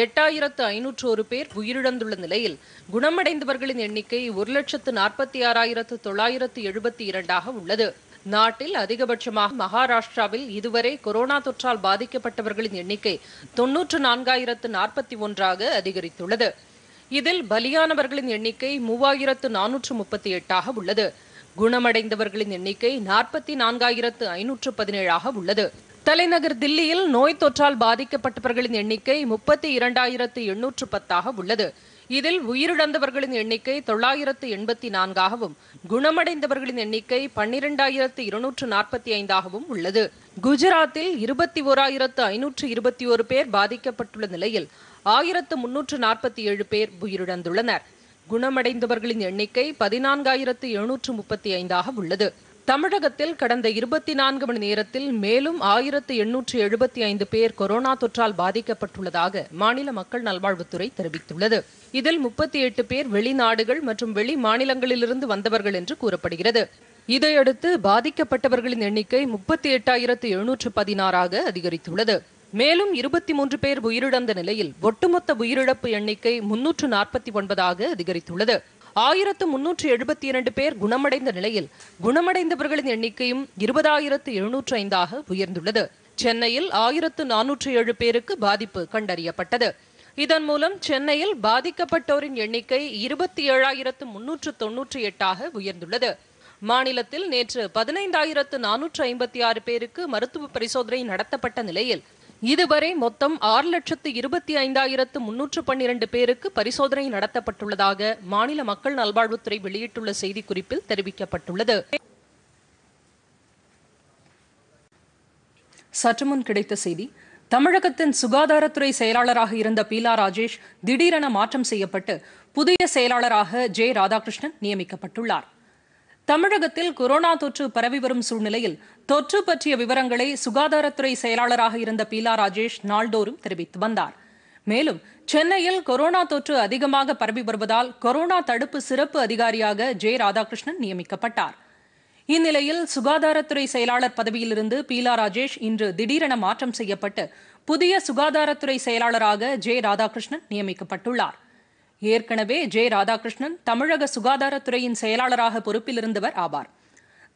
[SPEAKER 1] எட்டாயிரத்து ஒரு பேர் உயிரிழந்துள்ள நிலையில் குணமடைந்தவர்களின் எண்ணிக்கை ஒரு லட்சத்து நாற்பத்தி ஆறாயிரத்து தொள்ளாயிரத்து எழுபத்தி இரண்டாக உள்ளது நாட்டில் அதிகபட்சமாக மகாராஷ்டிராவில் இதுவரை கொரோனா தொற்றால் பாதிக்கப்பட்டவர்களின் எண்ணிக்கை தொன்னூற்று நான்காயிரத்து நாற்பத்தி ஒன்றாக அதிகரித்துள்ளது இதில் பலியானவர்களின் எண்ணிக்கை மூவாயிரத்து நானூற்று முப்பத்தி எட்டாக உள்ளது குணமடைந்தவர்களின் எண்ணிக்கை நாற்பத்தி நான்காயிரத்து ஐநூற்று பதினேழாக உள்ளது தலைநகர் தில்லியில் நோய் தொற்றால் பாதிக்கப்பட்டவர்களின் எண்ணிக்கை முப்பத்தி இரண்டாயிரத்து எண்ணூற்று பத்தாக உள்ளது இதில் உயிரிழந்தவர்களின் எண்ணிக்கை தொள்ளாயிரத்து எண்பத்தி நான்காகவும் குணமடைந்தவர்களின் எண்ணிக்கை பன்னிரெண்டாயிரத்து இருநூற்று நாற்பத்தி ஐந்தாகவும் உள்ளது குஜராத்தில் இருபத்தி ஓராயிரத்து ஐநூற்று இருபத்தி ஒரு பேர் பாதிக்கப்பட்டுள்ள நிலையில் ஆயிரத்து முன்னூற்று நாற்பத்தி ஏழு பேர் உயிரிழந்துள்ளனர் குணமடைந்தவர்களின் எண்ணிக்கை பதினான்காயிரத்து எழுநூற்று முப்பத்தி ஐந்தாக உள்ளது தமிழகத்தில் கடந்த இருபத்தி நான்கு மணி நேரத்தில் மேலும் ஆயிரத்து எண்ணூற்று எழுபத்தி ஐந்து பேர் கொரோனா தொற்றால் பாதிக்கப்பட்டுள்ளதாக மாநில மக்கள் நல்வாழ்வுத்துறை தெரிவித்துள்ளது இதில் முப்பத்தி எட்டு பேர் வெளிநாடுகள் மற்றும் வெளி மாநிலங்களிலிருந்து வந்தவர்கள் என்று கூறப்படுகிறது இதையடுத்து பாதிக்கப்பட்டவர்களின் எண்ணிக்கை முப்பத்தி எட்டாயிரத்து எழுநூற்று பதினாறாக அதிகரித்துள்ளது மேலும் இருபத்தி மூன்று பேர் உயிரிழந்த நிலையில் ஒட்டுமொத்த உயிரிழப்பு எண்ணிக்கை முன்னூற்று நாற்பத்தி ஒன்பதாக அதிகரித்துள்ளது ஆயிரத்து முன்னூற்று எழுபத்தி இரண்டு பேர் குணமடைந்த நிலையில் குணமடைந்தவர்களின் எண்ணிக்கையும் இருபதாயிரத்து எழுநூற்று ஐந்தாக உயர்ந்துள்ளது சென்னையில் ஆயிரத்து நானூற்று ஏழு பேருக்கு பாதிப்பு கண்டறியப்பட்டது இதன் மூலம் சென்னையில் பாதிக்கப்பட்டோரின் எண்ணிக்கை இருபத்தி ஏழாயிரத்து முன்னூற்று தொன்னூற்றி எட்டாக உயர்ந்துள்ளது மாநிலத்தில் நேற்று பதினைந்தாயிரத்து நானூற்று ஐம்பத்தி ஆறு பேருக்கு மருத்துவ பரிசோதனை நடத்தப்பட்ட நிலையில் இதுவரை மொத்தம் ஆறு லட்சத்து இருபத்தி ஐந்தாயிரத்து முன்னூற்று பன்னிரண்டு பேருக்கு பரிசோதனை நடத்தப்பட்டுள்ளதாக மாநில மக்கள் நல்வாழ்வுத்துறை வெளியிட்டுள்ள செய்திக்குறிப்பில் தெரிவிக்கப்பட்டுள்ளது சற்றுமுன் கிடைத்த செய்தி தமிழகத்தின் சுகாதாரத்துறை செயலாளராக இருந்த பீலா ராஜேஷ் திடீரென மாற்றம் செய்யப்பட்டு புதிய செயலாளராக ஜே ராதாகிருஷ்ணன் நியமிக்கப்பட்டுள்ளார் தமிழகத்தில் கொரோனா தொற்று பரவி வரும் சூழ்நிலையில் தொற்று பற்றிய விவரங்களை சுகாதாரத்துறை செயலாளராக இருந்த பீலா ராஜேஷ் நாள்தோறும் தெரிவித்து வந்தார் மேலும் சென்னையில் கொரோனா தொற்று அதிகமாக பரவி வருவதால் கொரோனா தடுப்பு சிறப்பு அதிகாரியாக ஜே ராதாகிருஷ்ணன் நியமிக்கப்பட்டார் இந்நிலையில் சுகாதாரத்துறை செயலாளர் பதவியிலிருந்து பீலா ராஜேஷ் இன்று திடீரென மாற்றம் செய்யப்பட்டு புதிய சுகாதாரத்துறை செயலாளராக ஜே ராதாகிருஷ்ணன் நியமிக்கப்பட்டுள்ளார் ஏற்கனவே ஜே ராதாகிருஷ்ணன் தமிழக சுகாதாரத்துறையின் செயலாளராக பொறுப்பில் இருந்தவர் ஆவார்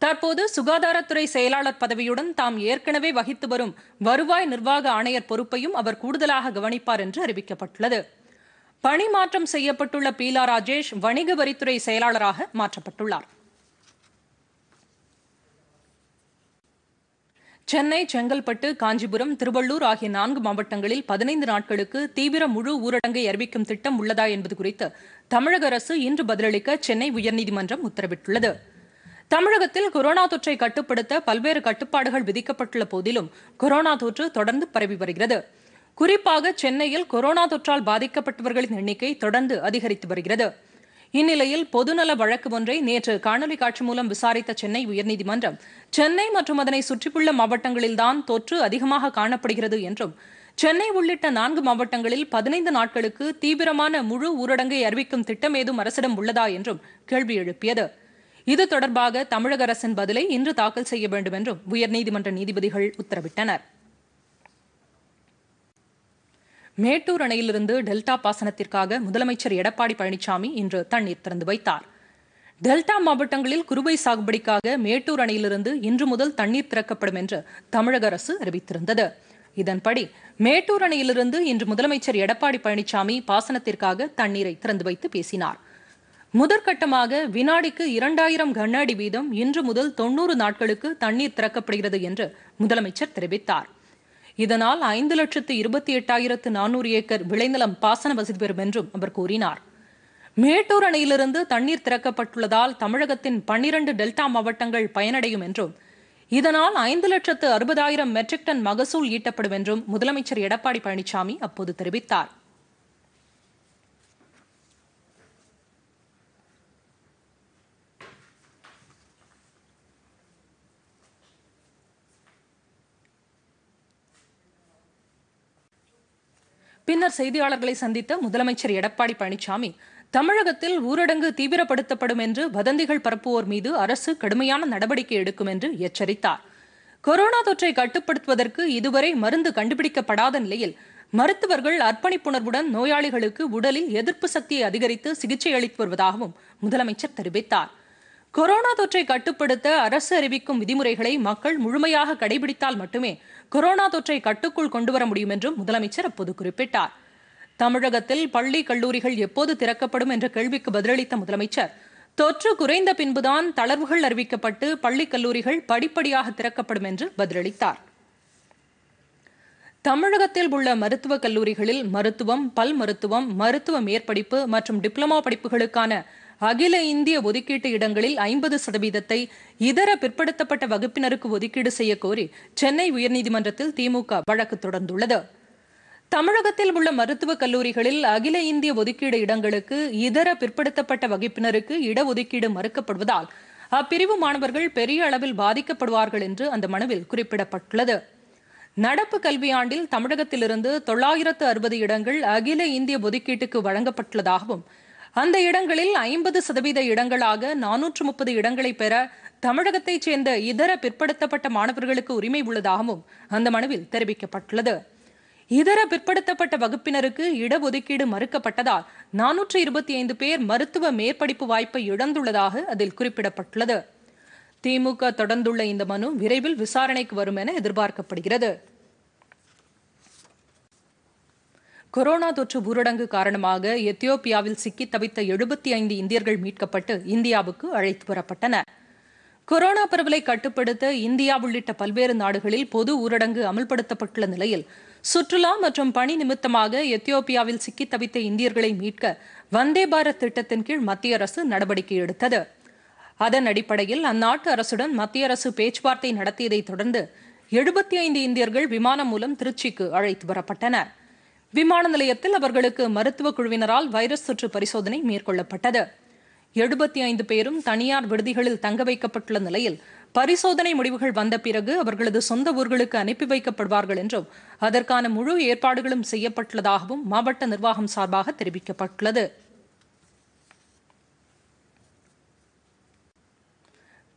[SPEAKER 1] தற்போது சுகாதாரத்துறை செயலாளர் பதவியுடன் தாம் ஏற்கனவே வகித்து வரும் வருவாய் நிர்வாக ஆணையர் பொறுப்பையும் அவர் கூடுதலாக கவனிப்பார் என்று அறிவிக்கப்பட்டுள்ளது பணி மாற்றம் செய்யப்பட்டுள்ள பீலா ராஜேஷ் வணிக வரித்துறை செயலாளராக மாற்றப்பட்டுள்ளார் சென்னை செங்கல்பட்டு காஞ்சிபுரம் திருவள்ளூர் ஆகிய நான்கு மாவட்டங்களில் பதினைந்து நாட்களுக்கு தீவிர முழு ஊரடங்கை அறிவிக்கும் திட்டம் உள்ளதா என்பது குறித்து தமிழக அரசு இன்று பதிலளிக்க சென்னை உயர்நீதிமன்றம் உத்தரவிட்டுள்ளது தமிழகத்தில் கொரோனா தொற்றை கட்டுப்படுத்த பல்வேறு கட்டுப்பாடுகள் விதிக்கப்பட்டுள்ள போதிலும் கொரோனா தொற்று தொடர்ந்து பரவி வருகிறது குறிப்பாக சென்னையில் கொரோனா தொற்றால் பாதிக்கப்பட்டவர்களின் எண்ணிக்கை தொடர்ந்து அதிகரித்து வருகிறது இந்நிலையில் பொதுநல வழக்கு ஒன்றை நேற்று காணொலி காட்சி மூலம் விசாரித்த சென்னை உயர்நீதிமன்றம் சென்னை மற்றும் அதனை சுற்றியுள்ள மாவட்டங்களில்தான் தொற்று அதிகமாக காணப்படுகிறது என்றும் சென்னை உள்ளிட்ட நான்கு மாவட்டங்களில் பதினைந்து நாட்களுக்கு தீவிரமான முழு ஊரடங்கை அறிவிக்கும் திட்டம் ஏதும் அரசிடம் உள்ளதா என்றும் கேள்வி எழுப்பியது இது தொடர்பாக தமிழக அரசின் பதிலை இன்று தாக்கல் செய்ய வேண்டும் என்றும் உயர்நீதிமன்ற நீதிபதிகள் உத்தரவிட்டனா் மேட்டூர் அணையிலிருந்து டெல்டா பாசனத்திற்காக முதலமைச்சர் எடப்பாடி பழனிசாமி இன்று தண்ணீர் திறந்து வைத்தார் டெல்டா மாவட்டங்களில் குறுவை சாகுபடிக்காக மேட்டூர் அணையிலிருந்து இன்று முதல் தண்ணீர் திறக்கப்படும் என்று தமிழக அரசு அறிவித்திருந்தது இதன்படி மேட்டூர் அணையிலிருந்து இன்று முதலமைச்சர் எடப்பாடி பழனிசாமி பாசனத்திற்காக தண்ணீரை திறந்து வைத்து பேசினார் முதற்கட்டமாக வினாடிக்கு இரண்டாயிரம் கன அடி வீதம் இன்று முதல் தொன்னூறு நாட்களுக்கு தண்ணீர் திறக்கப்படுகிறது என்று முதலமைச்சர் தெரிவித்தார் இதனால் ஐந்து லட்சத்து இருபத்தி எட்டாயிரத்து நானூறு ஏக்கர் விளைநிலம் பாசன வசதி பெறும் என்றும் அவர் கூறினார் மேட்டூர் அணையிலிருந்து தண்ணீர் திறக்கப்பட்டுள்ளதால் தமிழகத்தின் பன்னிரண்டு டெல்டா மாவட்டங்கள் பயனடையும் என்றும் இதனால் ஐந்து லட்சத்து அறுபதாயிரம் மெட்ரிக் டன் மகசூல் ஈட்டப்படும் என்றும் முதலமைச்சர் எடப்பாடி பழனிசாமி அப்போது தெரிவித்தார் பின்னர் செய்தியாளர்களை சந்தித்த முதலமைச்சர் எடப்பாடி பழனிசாமி தமிழகத்தில் ஊரடங்கு தீவிரப்படுத்தப்படும் என்று வதந்திகள் பரப்புவோர் மீது அரசு கடுமையான நடவடிக்கை எடுக்கும் என்று எச்சரித்தார் கொரோனா தொற்றை கட்டுப்படுத்துவதற்கு இதுவரை மருந்து கண்டுபிடிக்கப்படாத நிலையில் மருத்துவர்கள் அர்ப்பணிப்புணர்வுடன் நோயாளிகளுக்கு உடலில் எதிர்ப்பு சக்தியை அதிகரித்து சிகிச்சை அளித்து வருவதாகவும் முதலமைச்சர் தெரிவித்தார் கொரோனா தொற்றை கட்டுப்படுத்த அரசு அறிவிக்கும் விதிமுறைகளை மக்கள் முழுமையாக கடைபிடித்தால் மட்டுமே கொரோனா தொற்றை கட்டுக்குள் கொண்டுவர முடியும் என்றும் முதலமைச்சர் அப்போது குறிப்பிட்டார் தமிழகத்தில் பள்ளி கல்லூரிகள் எப்போது திறக்கப்படும் என்ற கேள்விக்கு பதிலளித்த முதலமைச்சர் தொற்று குறைந்த பின்புதான் தளர்வுகள் அறிவிக்கப்பட்டு பள்ளி கல்லூரிகள் படிப்படியாக திறக்கப்படும் என்று பதிலளித்தார் தமிழகத்தில் உள்ள மருத்துவக் கல்லூரிகளில் மருத்துவம் பல் மருத்துவம் மருத்துவ மேற்படிப்பு மற்றும் டிப்ளமா படிப்புகளுக்கான அகில இந்திய ஒதுக்கீட்டு இடங்களில் ஐம்பது சதவீதத்தை இதர பிற்படுத்தப்பட்ட வகுப்பினருக்கு ஒதுக்கீடு செய்ய கோரி சென்னை உயர்நீதிமன்றத்தில் திமுக வழக்கு தொடர்ந்துள்ளது தமிழகத்தில் உள்ள மருத்துவக் கல்லூரிகளில் அகில இந்திய ஒதுக்கீடு இடங்களுக்கு இதர பிற்படுத்தப்பட்ட வகுப்பினருக்கு இடஒதுக்கீடு மறுக்கப்படுவதால் அப்பிரிவு மாணவர்கள் பெரிய அளவில் பாதிக்கப்படுவார்கள் என்று அந்த மனுவில் குறிப்பிடப்பட்டுள்ளது நடப்பு கல்வியாண்டில் தமிழகத்திலிருந்து தொள்ளாயிரத்து அறுபது இடங்கள் அகில இந்திய ஒதுக்கீட்டுக்கு வழங்கப்பட்டுள்ளதாகவும் அந்த இடங்களில் ஐம்பது சதவீத இடங்களாக நானூற்று முப்பது இடங்களை பெற தமிழகத்தைச் சேர்ந்த இதர பிற்படுத்தப்பட்ட மாணவர்களுக்கு உரிமை உள்ளதாகவும் அந்த மனுவில் தெரிவிக்கப்பட்டுள்ளது இதர பிற்படுத்தப்பட்ட வகுப்பினருக்கு இடஒதுக்கீடு மறுக்கப்பட்டதால் நானூற்று இருபத்தி ஐந்து பேர் மருத்துவ மேற்படிப்பு வாய்ப்பை இழந்துள்ளதாக அதில் குறிப்பிடப்பட்டுள்ளது திமுக தொடர்ந்துள்ள இந்த மனு விரைவில் விசாரணைக்கு வரும் என எதிர்பார்க்கப்படுகிறது கொரோனா தொற்று ஊரடங்கு காரணமாக எத்தியோப்பியாவில் சிக்கி தவித்த எழுபத்தி ஐந்து இந்தியர்கள் மீட்கப்பட்டு இந்தியாவுக்கு அழைத்து வரப்பட்டனர் கொரோனா பரவலை கட்டுப்படுத்த இந்தியா உள்ளிட்ட பல்வேறு நாடுகளில் பொது ஊரடங்கு அமல்படுத்தப்பட்டுள்ள நிலையில் சுற்றுலா மற்றும் பணி நிமித்தமாக எத்தியோப்பியாவில் சிக்கி தவித்த இந்தியர்களை மீட்க வந்தே பாரத் திட்டத்தின் கீழ் மத்திய அரசு நடவடிக்கை எடுத்தது அதன் அடிப்படையில் அந்நாட்டு அரசுடன் மத்திய அரசு பேச்சுவார்த்தை நடத்தியதை தொடர்ந்து எழுபத்தி ஐந்து இந்தியர்கள் விமானம் மூலம் திருச்சிக்கு அழைத்து வரப்பட்டனா் விமான நிலையத்தில் அவர்களுக்கு மருத்துவ குழுவினரால் வைரஸ் தொற்று பரிசோதனை மேற்கொள்ளப்பட்டது எழுபத்தி ஐந்து பேரும் தனியார் விடுதிகளில் தங்க வைக்கப்பட்டுள்ள நிலையில் பரிசோதனை முடிவுகள் வந்த பிறகு அவர்களது சொந்த ஊர்களுக்கு அனுப்பி வைக்கப்படுவார்கள் என்றும் அதற்கான முழு ஏற்பாடுகளும் செய்யப்பட்டுள்ளதாகவும் மாவட்ட நிர்வாகம் சார்பாக தெரிவிக்கப்பட்டுள்ளது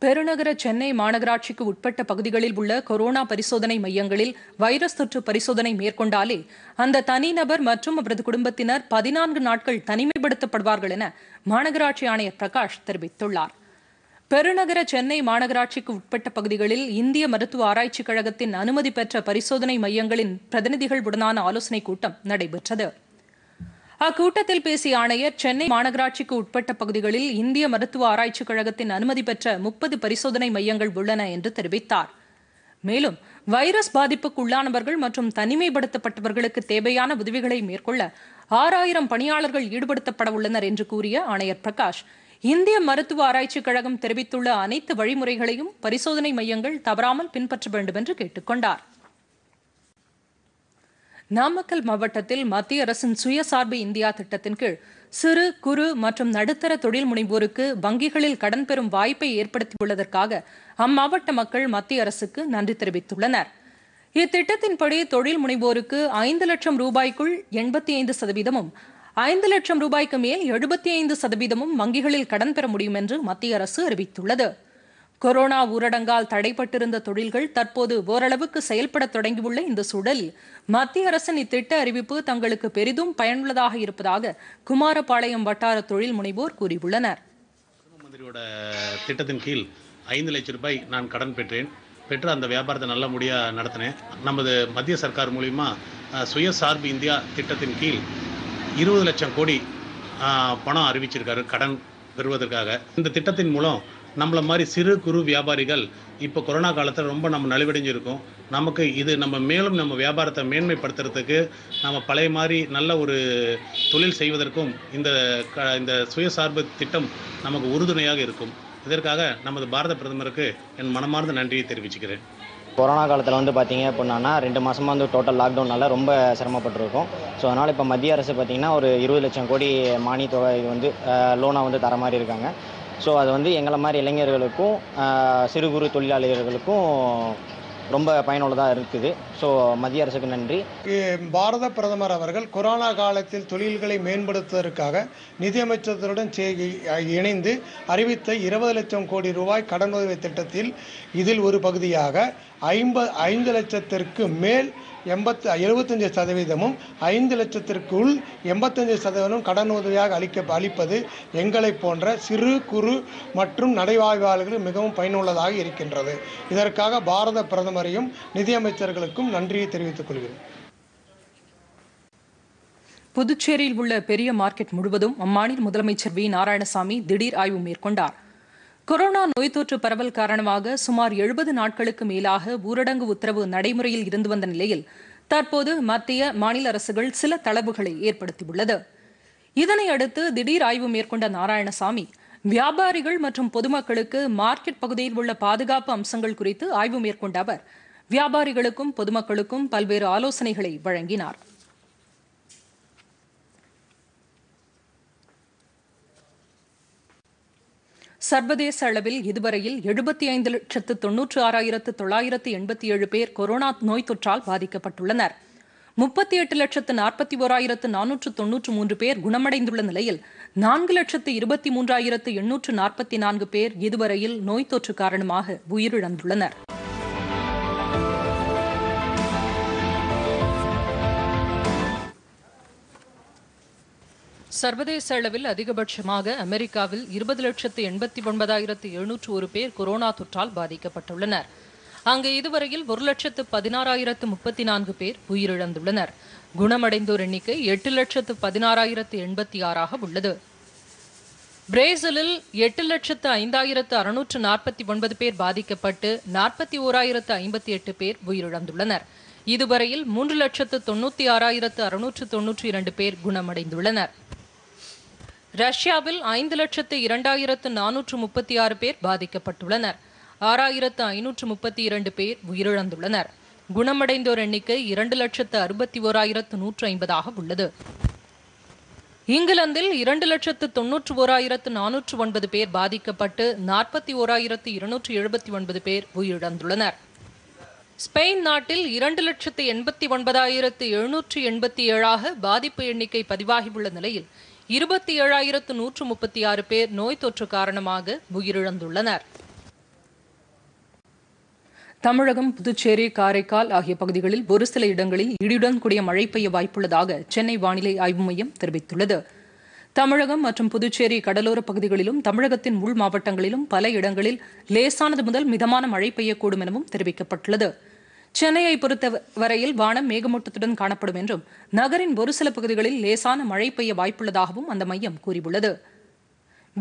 [SPEAKER 1] பெருநகர சென்னை மாநகராட்சிக்கு உட்பட்ட பகுதிகளில் உள்ள கொரோனா பரிசோதனை மையங்களில் வைரஸ் தொற்று பரிசோதனை மேற்கொண்டாலே அந்த தனிநபர் மற்றும் அவரது குடும்பத்தினர் பதினான்கு நாட்கள் தனிமைப்படுத்தப்படுவார்கள் என மாநகராட்சி ஆணையர் பிரகாஷ் தெரிவித்துள்ளார் பெருநகர சென்னை மாநகராட்சிக்கு உட்பட்ட பகுதிகளில் இந்திய மருத்துவ ஆராய்ச்சிக் கழகத்தின் அனுமதி பெற்ற பரிசோதனை மையங்களின் பிரதிநிதிகள் உடனான ஆலோசனைக் கூட்டம் நடைபெற்றது அக்கூட்டத்தில் பேசிய ஆணையர் சென்னை மாநகராட்சிக்கு உட்பட்ட பகுதிகளில் இந்திய மருத்துவ ஆராய்ச்சிக் கழகத்தின் அனுமதி பெற்ற முப்பது பரிசோதனை மையங்கள் உள்ளன என்று தெரிவித்தார் மேலும் வைரஸ் பாதிப்புக்குள்ளானவர்கள் மற்றும் தனிமைப்படுத்தப்பட்டவர்களுக்கு தேவையான உதவிகளை மேற்கொள்ள ஆறாயிரம் பணியாளர்கள் ஈடுபடுத்தப்பட உள்ளனர் என்று கூறிய ஆணையர் பிரகாஷ் இந்திய மருத்துவ ஆராய்ச்சிக் கழகம் தெரிவித்துள்ள அனைத்து வழிமுறைகளையும் பரிசோதனை மையங்கள் தவறாமல் பின்பற்ற வேண்டும் என்று கேட்டுக்கொண்டார் நாமக்கல் மாவட்டத்தில் மத்திய அரசின் சுயசார்பு இந்தியா திட்டத்தின் கீழ் சிறு குறு மற்றும் நடுத்தர தொழில் முனைவோருக்கு வங்கிகளில் கடன் பெறும் வாய்ப்பை ஏற்படுத்தியுள்ளதற்காக அம்மாவட்ட மக்கள் மத்திய அரசுக்கு நன்றி தெரிவித்துள்ளனர் இத்திட்டத்தின்படி தொழில் முனைவோருக்கு ஐந்து லட்சம் ரூபாய்க்குள் எண்பத்தி ஐந்து சதவீதமும் ஐந்து லட்சம் ரூபாய்க்கு மேல் எழுபத்தி ஐந்து சதவீதமும் வங்கிகளில் கடன் பெற முடியும் என்று மத்திய அரசு அறிவித்துள்ளது கொரோனா ஊரடங்கால் தடைப்பட்டிருந்த தொழில்கள் தற்போது ஓரளவுக்கு செயல்பட தொடங்கியுள்ள இந்த சூழலில் மத்திய அரசின் இத்திட்ட அறிவிப்பு தங்களுக்கு பெரிதும் பயனுள்ளதாக இருப்பதாக குமாரபாளையம் வட்டார தொழில் முனைவோர் கூறியுள்ளனர் திட்டத்தின் கீழ் ஐந்து லட்சம் ரூபாய் நான் கடன் பெற்றேன் பெற்று அந்த வியாபாரத்தை நல்ல நல்லபடியாக நடத்தினேன் நமது மத்திய சர்க்கார் மூலிமா சுயசார்பு இந்தியா திட்டத்தின் கீழ் இருபது லட்சம் கோடி பணம் அறிவிச்சிருக்காரு கடன் பெறுவதற்காக இந்த திட்டத்தின் மூலம் நம்மளை மாதிரி சிறு குறு வியாபாரிகள் இப்போ கொரோனா காலத்தில் ரொம்ப நம்ம நலிவடைஞ்சிருக்கோம் நமக்கு இது நம்ம மேலும் நம்ம வியாபாரத்தை மேன்மைப்படுத்துறதுக்கு நம்ம பழைய மாதிரி நல்ல ஒரு தொழில் செய்வதற்கும் இந்த க இந்த சுயசார்பு திட்டம் நமக்கு உறுதுணையாக இருக்கும் இதற்காக நமது பாரத பிரதமருக்கு என் மனமார்ந்த நன்றியை தெரிவிச்சுக்கிறேன் கொரோனா காலத்தில் வந்து பார்த்தீங்க அப்படின்னா ரெண்டு மாதமாக வந்து டோட்டல் லாக்டவுனால் ரொம்ப சிரமப்பட்டிருக்கும் ஸோ அதனால் இப்போ மத்திய அரசு பார்த்திங்கன்னா ஒரு இருபது லட்சம் கோடி மானிய தொகை வந்து லோனாக வந்து தர மாதிரி இருக்காங்க ஸோ அது வந்து எங்களை மாதிரி இளைஞர்களுக்கும் சிறு குறு தொழிலாளர்களுக்கும் ரொம்ப பயனுள்ளதாக இருக்குது ஸோ மத்திய அரசுக்கு நன்றி பாரத பிரதமர் அவர்கள் கொரோனா காலத்தில் தொழில்களை மேம்படுத்துவதற்காக சே இணைந்து அறிவித்த இருபது லட்சம் கோடி ரூபாய் கடனுதவி திட்டத்தில் இதில் ஒரு பகுதியாக ஐம்ப ஐந்து லட்சத்திற்கு மேல் எண்பத்து எழுபத்தஞ்சு சதவீதமும் ஐந்து லட்சத்திற்குள் எண்பத்தஞ்சு சதவீதம் கடன் உதவியாக அளிக்க அளிப்பது எங்களை போன்ற சிறு குறு மற்றும் நடைவாய்வாளர்கள் மிகவும் பயனுள்ளதாக இருக்கின்றது இதற்காக பாரத பிரதமரையும் நிதியமைச்சர்களுக்கும் நன்றியை தெரிவித்துக் கொள்கிறேன் புதுச்சேரியில் உள்ள பெரிய மார்க்கெட் முழுவதும் அம்மாநில முதலமைச்சர் வி நாராயணசாமி திடீர் ஆய்வு மேற்கொண்டார் கொரோனா நோய் தொற்று பரவல் காரணமாக சுமார் எழுபது நாட்களுக்கு மேலாக ஊரடங்கு உத்தரவு நடைமுறையில் இருந்து வந்த நிலையில் தற்போது மத்திய மாநில அரசுகள் சில தளர்வுகளை ஏற்படுத்தியுள்ளது இதனையடுத்து திடீர் ஆய்வு மேற்கொண்ட நாராயணசாமி வியாபாரிகள் மற்றும் பொதுமக்களுக்கு மார்க்கெட் பகுதியில் உள்ள பாதுகாப்பு அம்சங்கள் குறித்து ஆய்வு மேற்கொண்ட அவர் வியாபாரிகளுக்கும் பொதுமக்களுக்கும் பல்வேறு ஆலோசனைகளை வழங்கினாா் சர்வதேச அளவில் இதுவரையில் எழுபத்தி ஐந்து லட்சத்து தொன்னூற்று ஆறாயிரத்து தொள்ளாயிரத்து எண்பத்தி ஏழு பேர் கொரோனா நோய் தொற்றால் பாதிக்கப்பட்டுள்ளனர் முப்பத்தி எட்டு லட்சத்து நாற்பத்தி ஓராயிரத்து நானூற்று தொன்னூற்று மூன்று பேர் குணமடைந்துள்ள நிலையில் நான்கு லட்சத்து இருபத்தி மூன்றாயிரத்து எண்ணூற்று நாற்பத்தி நான்கு பேர் இதுவரையில் நோய் தொற்று காரணமாக உயிரிழந்துள்ளனர் சர்வதேச அளவில் அதிகபட்சமாக அமெரிக்காவில் இருபது லட்சத்து எண்பத்தி ஒன்பதாயிரத்து எழுநூற்று ஒரு பேர் கொரோனா தொற்றால் பாதிக்கப்பட்டுள்ளனர் அங்கு இதுவரையில் ஒரு லட்சத்து பதினாறாயிரத்து முப்பத்தி நான்கு பேர் உயிரிழந்துள்ளனர் குணமடைந்தோர் எண்ணிக்கை எட்டு லட்சத்து பதினாறாயிரத்து எண்பத்தி ஆறாக உள்ளது பிரேசிலில் எட்டு லட்சத்து ஐந்தாயிரத்து அறுநூற்று நாற்பத்தி ஒன்பது பேர் பாதிக்கப்பட்டு நாற்பத்தி ஓராயிரத்து ஐம்பத்தி எட்டு பேர் உயிரிழந்துள்ளனர் இதுவரையில் மூன்று லட்சத்து தொண்ணூற்றி ஆறாயிரத்து அறுநூற்று தொன்னூற்றி இரண்டு பேர் குணமடைந்துள்ளனர் ரஷ்யாவில் ஐந்து லட்சத்து இரண்டாயிரத்து நானூற்று முப்பத்தி ஆறு பேர் பாதிக்கப்பட்டுள்ளனர் ஆறாயிரத்து ஐநூற்று முப்பத்தி இரண்டு பேர் உயிரிழந்துள்ளனர் குணமடைந்தோர் எண்ணிக்கை இரண்டு லட்சத்து அறுபத்தி ஓராயிரத்து நூற்று ஐம்பதாக உள்ளது இங்கிலாந்தில் இரண்டு லட்சத்து தொன்னூற்று ஓராயிரத்து நானூற்று ஒன்பது பேர் பாதிக்கப்பட்டு நாற்பத்தி ஓராயிரத்து இருநூற்று எழுபத்தி ஒன்பது பேர் உயிரிழந்துள்ளனர் ஸ்பெயின் நாட்டில் இரண்டு லட்சத்து எண்பத்தி ஒன்பதாயிரத்து எழுநூற்று எண்பத்தி ஏழாக பாதிப்பு எண்ணிக்கை பதிவாகியுள்ள நிலையில் இருபத்தி ஏழாயிரத்து நூற்று முப்பத்தி ஆறு பேர் நோய் தொற்று காரணமாக உயிரிழந்துள்ளனர் தமிழகம் புதுச்சேரி காரைக்கால் ஆகிய பகுதிகளில் ஒரு சில இடங்களில் இடியுடன் கூடிய மழை பெய்ய வாய்ப்புள்ளதாக சென்னை வானிலை ஆய்வு மையம் தெரிவித்துள்ளது தமிழகம் மற்றும் புதுச்சேரி கடலோர பகுதிகளிலும் தமிழகத்தின் உள் மாவட்டங்களிலும் பல இடங்களில் லேசானது முதல் மிதமான மழை பெய்யக்கூடும் எனவும் தெரிவிக்கப்பட்டுள்ளது சென்னையை பொறுத்த வரையில் வானம் மேகமூட்டத்துடன் காணப்படும் என்றும் நகரின் ஒரு சில பகுதிகளில் லேசான மழை பெய்ய வாய்ப்புள்ளதாகவும் அந்த மையம் கூறியுள்ளது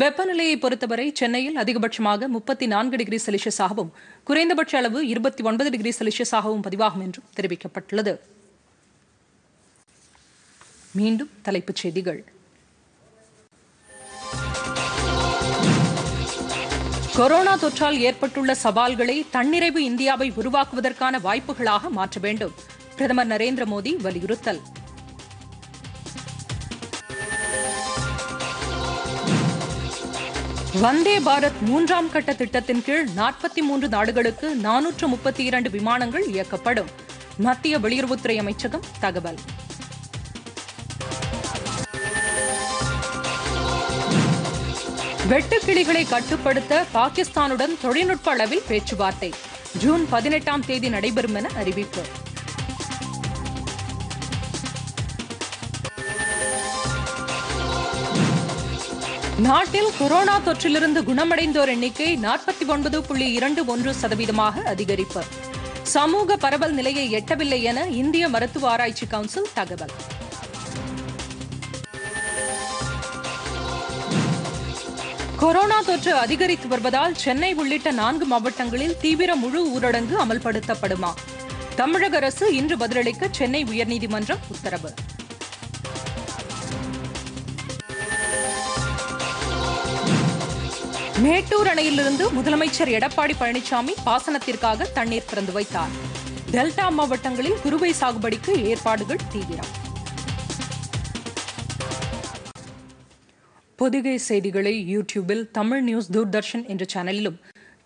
[SPEAKER 1] வெப்பநிலையை பொறுத்தவரை சென்னையில் அதிகபட்சமாக முப்பத்தி நான்கு டிகிரி செல்சியஸாகவும் குறைந்தபட்ச அளவு இருபத்தி ஒன்பது டிகிரி செல்சியஸாகவும் பதிவாகும் என்றும் தெரிவிக்கப்பட்டுள்ளது மீண்டும் தலைப்புச் செய்திகள் கொரோனா தொற்றால் ஏற்பட்டுள்ள சவால்களை தன்னிறைவு இந்தியாவை உருவாக்குவதற்கான வாய்ப்புகளாக மாற்ற வேண்டும் பிரதமர் நரேந்திர மோடி வலியுறுத்தல் வந்தே பாரத் மூன்றாம் கட்ட திட்டத்தின் கீழ் நாற்பத்தி மூன்று நாடுகளுக்கு நானூற்று முப்பத்தி இரண்டு விமானங்கள் இயக்கப்படும் மத்திய வெளியுறவுத்துறை அமைச்சகம் தகவல் வெட்டுக்கிளிகளை கட்டுப்படுத்த பாகிஸ்தானுடன் தொழில்நுட்ப அளவில் பேச்சுவார்த்தை ஜூன் பதினெட்டாம் தேதி நடைபெறும் என அறிவிப்பு நாட்டில் கொரோனா தொற்றிலிருந்து குணமடைந்தோர் எண்ணிக்கை நாற்பத்தி ஒன்பது புள்ளி இரண்டு ஒன்று சதவீதமாக அதிகரிப்பு சமூக பரவல் நிலையை எட்டவில்லை என இந்திய மருத்துவ ஆராய்ச்சி கவுன்சில் தகவல் கொரோனா தொற்று அதிகரித்து வருவதால் சென்னை உள்ளிட்ட நான்கு மாவட்டங்களில் தீவிர முழு ஊரடங்கு அமல்படுத்தப்படுமா தமிழக அரசு இன்று பதிலளிக்க சென்னை உயர்நீதிமன்றம் உத்தரவு மேட்டூர் அணையிலிருந்து முதலமைச்சர் எடப்பாடி பழனிசாமி பாசனத்திற்காக தண்ணீர் திறந்து வைத்தார் டெல்டா மாவட்டங்களில் குறுவை சாகுபடிக்கு ஏற்பாடுகள் தீவிரம் பொதிகை செய்திகளை யூடியூபில் தமிழ் நியூஸ் தூர்தர்ஷன் என்ற சேனலிலும்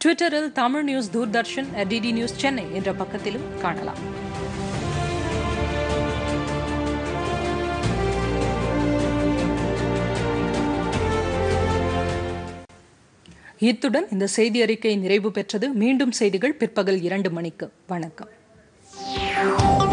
[SPEAKER 1] ட்விட்டரில் Tamil news Doordarshan DD news Chennai என்ற பக்கத்திலும் காணலாம் இத்துடன் இந்த செய்தி அறிக்கை நிறைவு பெற்றது மீண்டும் செய்திகள் பிற்பகல் இரண்டு மணிக்கு வணக்கம்